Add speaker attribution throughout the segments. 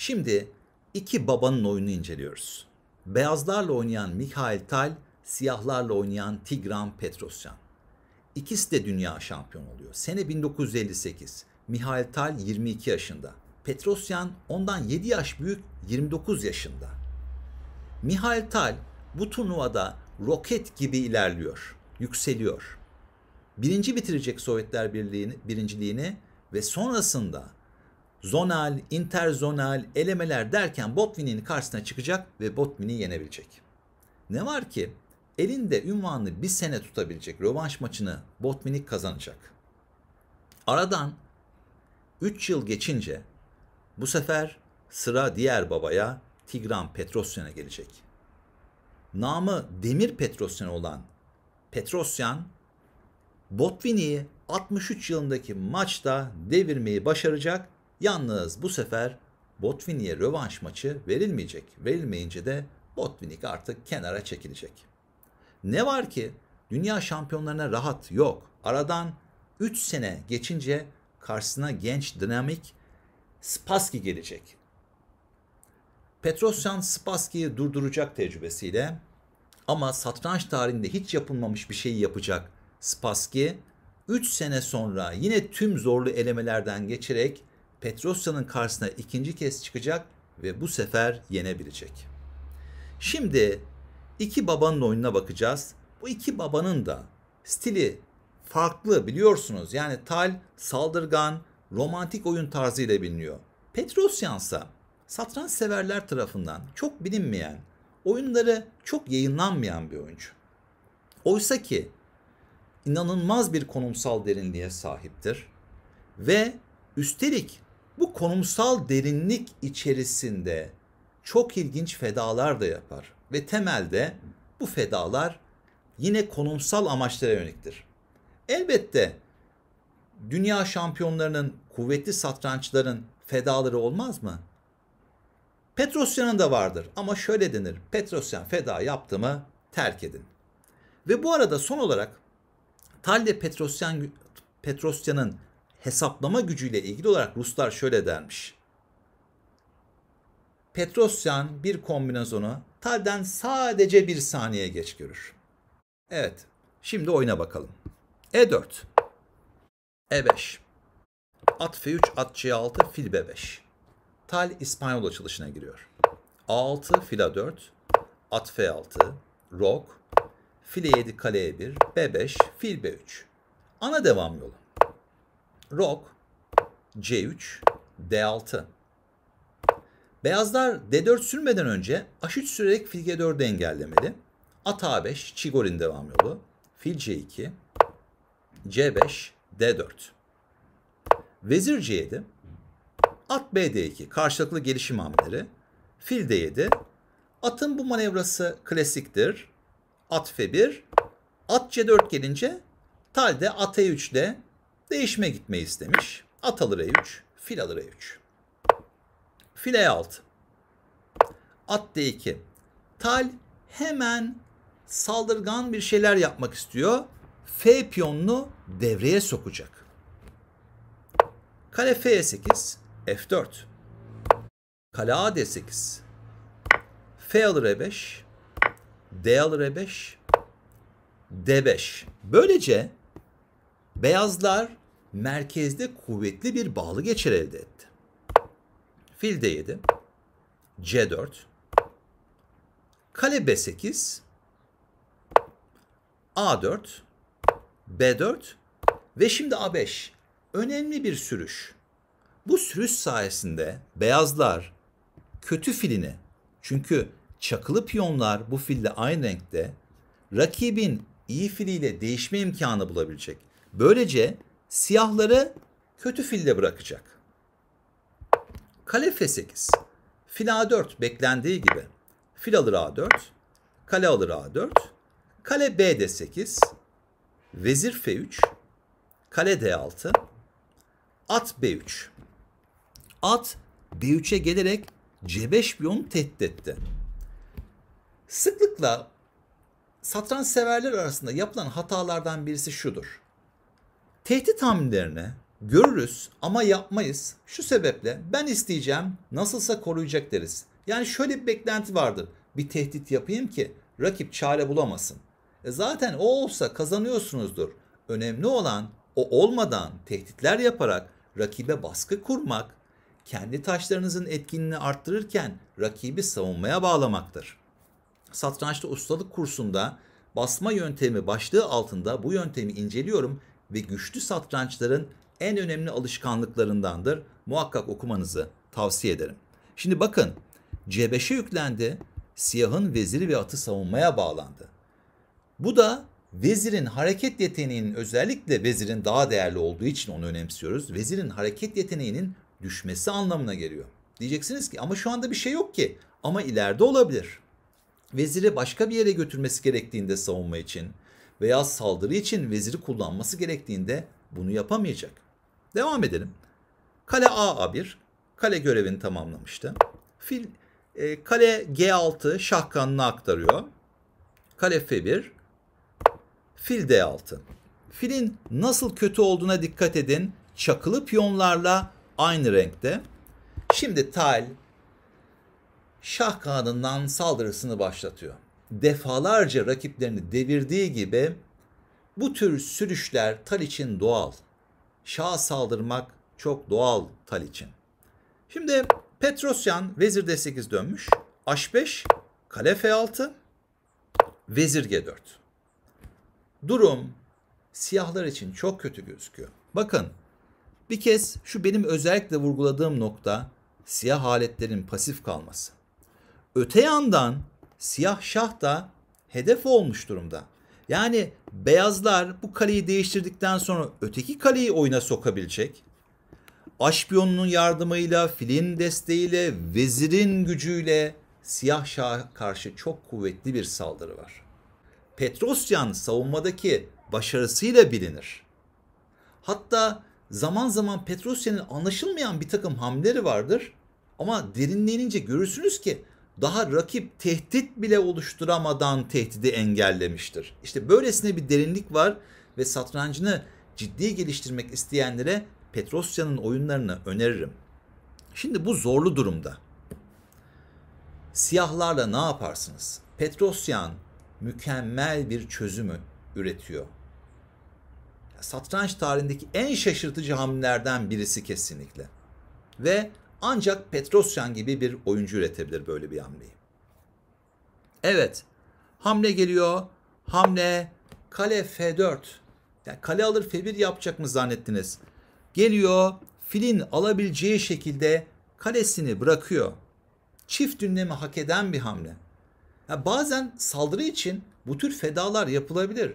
Speaker 1: Şimdi iki babanın oyununu inceliyoruz. Beyazlarla oynayan Mikhail Tal, siyahlarla oynayan Tigran Petrosyan. İkisi de dünya şampiyon oluyor. Sene 1958. Mihail Tal 22 yaşında. Petrosyan ondan 7 yaş büyük 29 yaşında. Mihail Tal bu turnuvada roket gibi ilerliyor, yükseliyor. Birinci bitirecek Sovyetler Birliği'nin birinciliğini ve sonrasında zonal, interzonal, elemeler derken Botvin'in karşısına çıkacak ve Botvin'i yenebilecek. Ne var ki elinde ünvanını bir sene tutabilecek rövanş maçını Botvinnik kazanacak. Aradan 3 yıl geçince bu sefer sıra diğer babaya Tigran Petrosyan'a gelecek. Namı Demir Petrosyan olan Petrosyan Botvinnik'i 63 yılındaki maçta devirmeyi başaracak Yalnız bu sefer Botvinnik'e rövanş maçı verilmeyecek. Verilmeyince de Botvinnik artık kenara çekilecek. Ne var ki dünya şampiyonlarına rahat yok. Aradan 3 sene geçince karşısına genç dinamik Spassky gelecek. Petrosyan Spassky'yi durduracak tecrübesiyle ama satranç tarihinde hiç yapılmamış bir şeyi yapacak Spassky 3 sene sonra yine tüm zorlu elemelerden geçerek Petrosya'nın karşısına ikinci kez çıkacak ve bu sefer yenebilecek. Şimdi iki babanın oyununa bakacağız. Bu iki babanın da stili farklı biliyorsunuz. Yani Tal saldırgan, romantik oyun tarzı ile biliniyor. Petrosyan ise satranç severler tarafından çok bilinmeyen, oyunları çok yayınlanmayan bir oyuncu. Oysa ki inanılmaz bir konumsal derinliğe sahiptir ve üstelik bu konumsal derinlik içerisinde çok ilginç fedalar da yapar ve temelde bu fedalar yine konumsal amaçlara yöneliktir. Elbette dünya şampiyonlarının, kuvvetli satrançların fedaları olmaz mı? Petrosyan'ın da vardır ama şöyle denir. Petrosyan feda yaptı mı terk edin. Ve bu arada son olarak Talle Petrosyan Petrosyan'ın hesaplama gücüyle ilgili olarak Ruslar şöyle dermiş. Petrosyan bir kombinasyonu Tal'den sadece bir saniye geç görür. Evet, şimdi oyuna bakalım. E4, E5, at F3, at C6, fil B5. Tal İspanyol açılışına giriyor. A6, fil A4, at F6, rok, file 7, kaleye 1, B5, fil e e B3. Ana devam yolu. Rok C3 D6. Beyazlar D4 sürmeden önce H3 sürerek fil G4'ü engellemeli. At A5 çigorin devam yolu. Fil C2 C5 D4. Vezir C7 At B 2 karşılıklı gelişim hamleleri. Fil D7 Atın bu manevrası klasiktir. At F1 At C4 gelince Tal'de at E3'de Değişime gitme istemiş. At alır E3, fil alır E3. Fil E6. At D2. Tal hemen saldırgan bir şeyler yapmak istiyor. F piyonunu devreye sokacak. Kale F8, F4. Kale A D8. F alır E5. D alır E5. D5. Böylece beyazlar merkezde kuvvetli bir bağlı geçir elde etti. Fil D7, C4, kale B8, A4, B4 ve şimdi A5. Önemli bir sürüş. Bu sürüş sayesinde beyazlar kötü filini çünkü çakılı piyonlar bu fille aynı renkte rakibin iyi filiyle değişme imkanı bulabilecek. Böylece siyahları kötü filde bırakacak. Kale F8. Fil A4 beklendiği gibi. Fil alır A4. Kale alır A4. Kale B D8. Vezir F3. Kale D6. At B3. At B3'e gelerek C5 piyonu tehdit etti. Sıklıkla satranç severler arasında yapılan hatalardan birisi şudur. Tehdit hamlelerine görürüz ama yapmayız. Şu sebeple ben isteyeceğim nasılsa koruyacak deriz. Yani şöyle bir beklenti vardır. Bir tehdit yapayım ki rakip çare bulamasın. E zaten o olsa kazanıyorsunuzdur. Önemli olan o olmadan tehditler yaparak rakibe baskı kurmak, kendi taşlarınızın etkinliğini arttırırken rakibi savunmaya bağlamaktır. Satrançta ustalık kursunda basma yöntemi başlığı altında bu yöntemi inceliyorum ve güçlü satrançların en önemli alışkanlıklarındandır. Muhakkak okumanızı tavsiye ederim. Şimdi bakın C5'e yüklendi. Siyahın veziri ve atı savunmaya bağlandı. Bu da vezirin hareket yeteneğinin özellikle vezirin daha değerli olduğu için onu önemsiyoruz. Vezirin hareket yeteneğinin düşmesi anlamına geliyor. Diyeceksiniz ki ama şu anda bir şey yok ki ama ileride olabilir. Veziri başka bir yere götürmesi gerektiğinde savunma için veya saldırı için veziri kullanması gerektiğinde bunu yapamayacak. Devam edelim. Kale A A1 kale görevini tamamlamıştı. Fil e, kale G6 şah kanını aktarıyor. Kale F1 fil D6. Filin nasıl kötü olduğuna dikkat edin. Çakılı piyonlarla aynı renkte. Şimdi Tal Şah Kağan'ından saldırısını başlatıyor defalarca rakiplerini devirdiği gibi bu tür sürüşler tal için doğal. Şah saldırmak çok doğal tal için. Şimdi Petrosyan vezir d8 dönmüş. H5, kale f6, vezir g4. Durum siyahlar için çok kötü gözüküyor. Bakın bir kez şu benim özellikle vurguladığım nokta siyah aletlerin pasif kalması. Öte yandan siyah şah da hedef olmuş durumda. Yani beyazlar bu kaleyi değiştirdikten sonra öteki kaleyi oyuna sokabilecek. Aşpiyonunun yardımıyla, filin desteğiyle, vezirin gücüyle siyah şaha karşı çok kuvvetli bir saldırı var. Petrosyan savunmadaki başarısıyla bilinir. Hatta zaman zaman Petrosyan'ın anlaşılmayan bir takım hamleri vardır. Ama derinlenince görürsünüz ki daha rakip tehdit bile oluşturamadan tehdidi engellemiştir. İşte böylesine bir derinlik var ve satrancını ciddi geliştirmek isteyenlere Petrosya'nın oyunlarını öneririm. Şimdi bu zorlu durumda siyahlarla ne yaparsınız? Petrosyan mükemmel bir çözümü üretiyor. Satranç tarihindeki en şaşırtıcı hamlelerden birisi kesinlikle. Ve ancak Petrosyan gibi bir oyuncu üretebilir böyle bir hamleyi. Evet. Hamle geliyor. Hamle kale F4. Yani kale alır F1 yapacak mı zannettiniz? Geliyor. Filin alabileceği şekilde kalesini bırakıyor. Çift dünlemi hak eden bir hamle. Yani bazen saldırı için bu tür fedalar yapılabilir.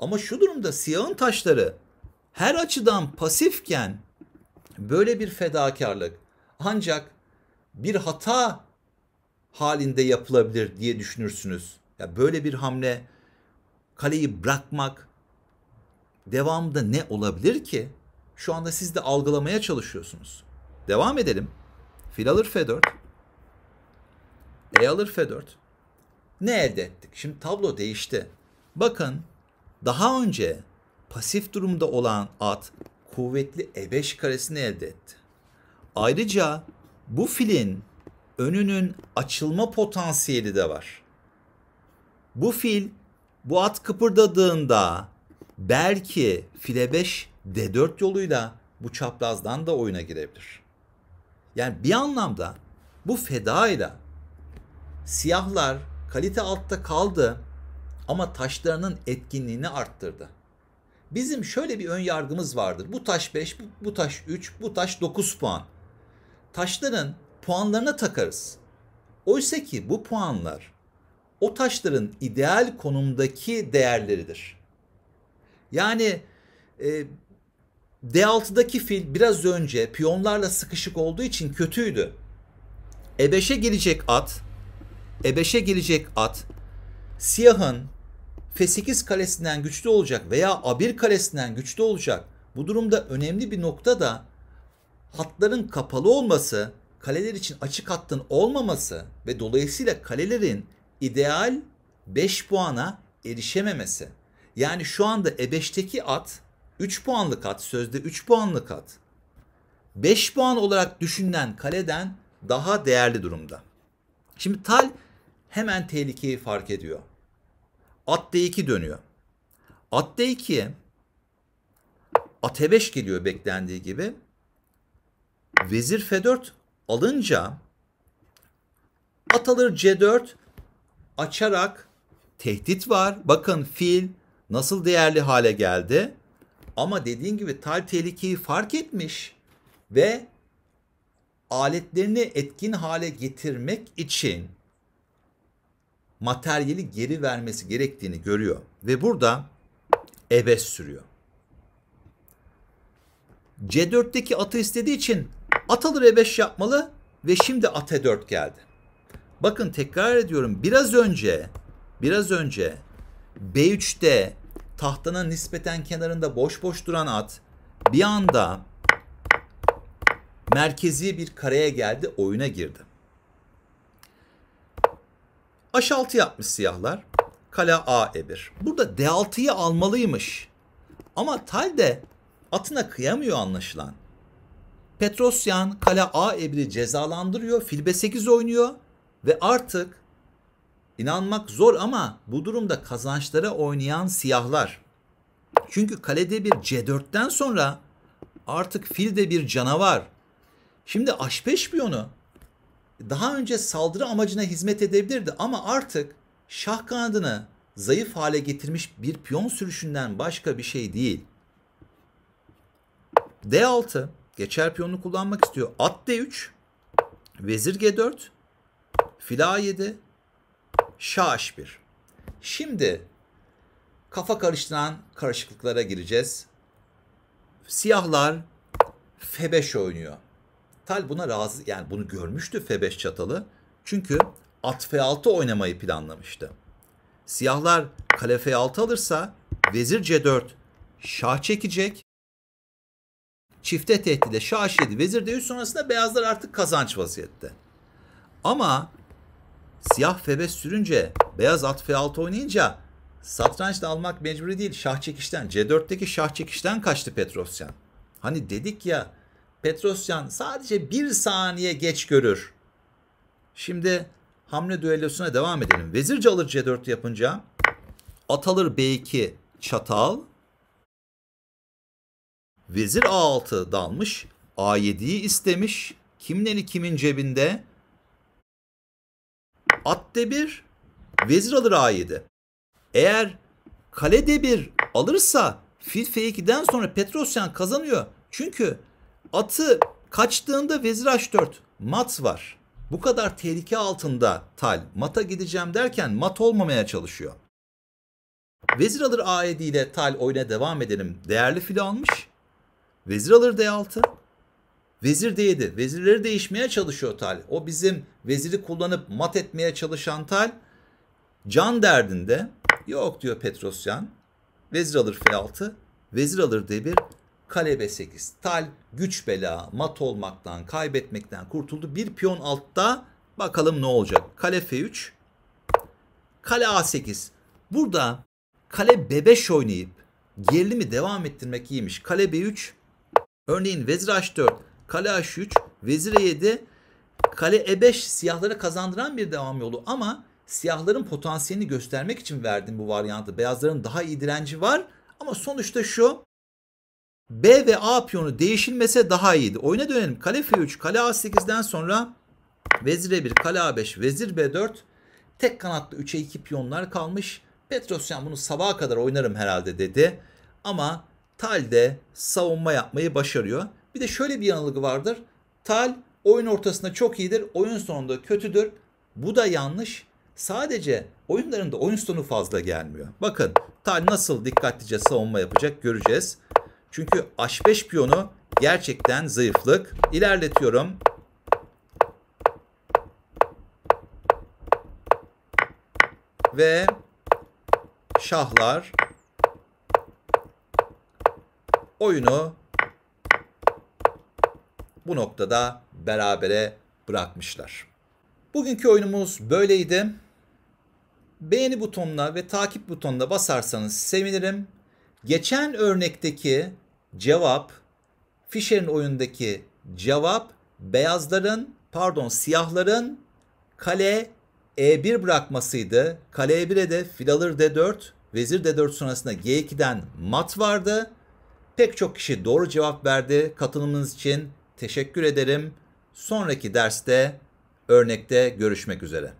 Speaker 1: Ama şu durumda siyahın taşları her açıdan pasifken böyle bir fedakarlık ancak bir hata halinde yapılabilir diye düşünürsünüz. Ya böyle bir hamle kaleyi bırakmak devamında ne olabilir ki? Şu anda siz de algılamaya çalışıyorsunuz. Devam edelim. Fil alır F4. E alır F4. Ne elde ettik? Şimdi tablo değişti. Bakın daha önce pasif durumda olan at kuvvetli E5 karesini elde etti. Ayrıca bu filin önünün açılma potansiyeli de var. Bu fil bu at kıpırdadığında belki file 5 D4 yoluyla bu çaprazdan da oyuna girebilir. Yani bir anlamda bu fedayla siyahlar kalite altta kaldı ama taşlarının etkinliğini arttırdı. Bizim şöyle bir ön yargımız vardır. Bu taş 5, bu, bu taş 3, bu taş 9 puan taşların puanlarına takarız. Oysa ki bu puanlar o taşların ideal konumdaki değerleridir. Yani e, D6'daki fil biraz önce piyonlarla sıkışık olduğu için kötüydü. E5'e gelecek at, E5'e gelecek at siyahın F8 kalesinden güçlü olacak veya A1 kalesinden güçlü olacak. Bu durumda önemli bir nokta da hatların kapalı olması, kaleler için açık hattın olmaması ve dolayısıyla kalelerin ideal 5 puana erişememesi. Yani şu anda E5'teki at 3 puanlık at, sözde 3 puanlık at. 5 puan olarak düşünen kaleden daha değerli durumda. Şimdi Tal hemen tehlikeyi fark ediyor. At D2 dönüyor. At D2'ye at E5 geliyor beklendiği gibi. Vezir F4 alınca at alır C4 açarak tehdit var. Bakın fil nasıl değerli hale geldi. Ama dediğin gibi tal tehlikeyi fark etmiş ve aletlerini etkin hale getirmek için materyali geri vermesi gerektiğini görüyor. Ve burada ebes sürüyor. C4'teki atı istediği için Atalı alır E5 yapmalı ve şimdi at E4 geldi. Bakın tekrar ediyorum biraz önce biraz önce B3'te tahtanın nispeten kenarında boş boş duran at bir anda merkezi bir kareye geldi oyuna girdi. H6 yapmış siyahlar. Kale A E1. Burada D6'yı almalıymış. Ama Tal de atına kıyamıyor anlaşılan. Petrosyan kale A Ebri cezalandırıyor. Filbe 8 oynuyor ve artık inanmak zor ama bu durumda kazançlara oynayan siyahlar. Çünkü kalede bir C4'ten sonra artık fil de bir canavar. Şimdi H5 piyonu daha önce saldırı amacına hizmet edebilirdi ama artık şah kanadını zayıf hale getirmiş bir piyon sürüşünden başka bir şey değil. D6 Geçer piyonunu kullanmak istiyor. At D3. Vezir G4. Fil A7. Şah H1. Şimdi kafa karıştıran karışıklıklara gireceğiz. Siyahlar F5 oynuyor. Tal buna razı yani bunu görmüştü F5 çatalı. Çünkü at F6 oynamayı planlamıştı. Siyahlar kale F6 alırsa vezir C4 şah çekecek çifte tehdide şah 7 vezir d3 sonrasında beyazlar artık kazanç vaziyette. Ama siyah f5 sürünce beyaz at f6 oynayınca satrançla almak mecburi değil. Şah çekişten c4'teki şah çekişten kaçtı Petrosyan. Hani dedik ya Petrosyan sadece bir saniye geç görür. Şimdi hamle düellosuna devam edelim. Vezirce alır c4 yapınca at alır b2 çatal Vezir A6 dalmış. A7'yi istemiş. Kimin kimin cebinde? At D1. Vezir alır A7. Eğer kale D1 alırsa fil F2'den sonra Petrosyan kazanıyor. Çünkü atı kaçtığında vezir H4 mat var. Bu kadar tehlike altında Tal mata gideceğim derken mat olmamaya çalışıyor. Vezir alır A7 ile Tal oyuna devam edelim. Değerli fili almış. Vezir alır D6. Vezir D7. Vezirleri değişmeye çalışıyor Tal. O bizim veziri kullanıp mat etmeye çalışan Tal. Can derdinde yok diyor Petrosyan. Vezir alır F6. Vezir alır D1. Kale B8. Tal güç bela mat olmaktan kaybetmekten kurtuldu. Bir piyon altta bakalım ne olacak. Kale F3. Kale A8. Burada kale B5 oynayıp gerilimi devam ettirmek iyiymiş. Kale B3 Örneğin vezir h4, kale h3, vezir e7, kale e5 siyahlara kazandıran bir devam yolu ama siyahların potansiyelini göstermek için verdim bu varyantı. Beyazların daha iyi direnci var ama sonuçta şu B ve A piyonu değişilmese daha iyiydi. Oyuna dönelim. Kale F3, kale A8'den sonra vezir E1, kale A5, vezir B4 tek kanatlı 3'e 2 piyonlar kalmış. Petrosyan bunu sabaha kadar oynarım herhalde dedi. Ama Tal de savunma yapmayı başarıyor. Bir de şöyle bir yanılgı vardır. Tal oyun ortasında çok iyidir, oyun sonunda kötüdür. Bu da yanlış. Sadece oyunlarında oyun sonu fazla gelmiyor. Bakın Tal nasıl dikkatlice savunma yapacak göreceğiz. Çünkü H5 piyonu gerçekten zayıflık. İlerletiyorum. Ve şahlar oyunu bu noktada berabere bırakmışlar. Bugünkü oyunumuz böyleydi. Beğeni butonuna ve takip butonuna basarsanız sevinirim. Geçen örnekteki cevap, Fisher'in oyundaki cevap beyazların, pardon siyahların kale E1 bırakmasıydı. Kale E1'e de fil alır D4, vezir D4 sonrasında G2'den mat vardı. Pek çok kişi doğru cevap verdi. Katılımınız için teşekkür ederim. Sonraki derste örnekte görüşmek üzere.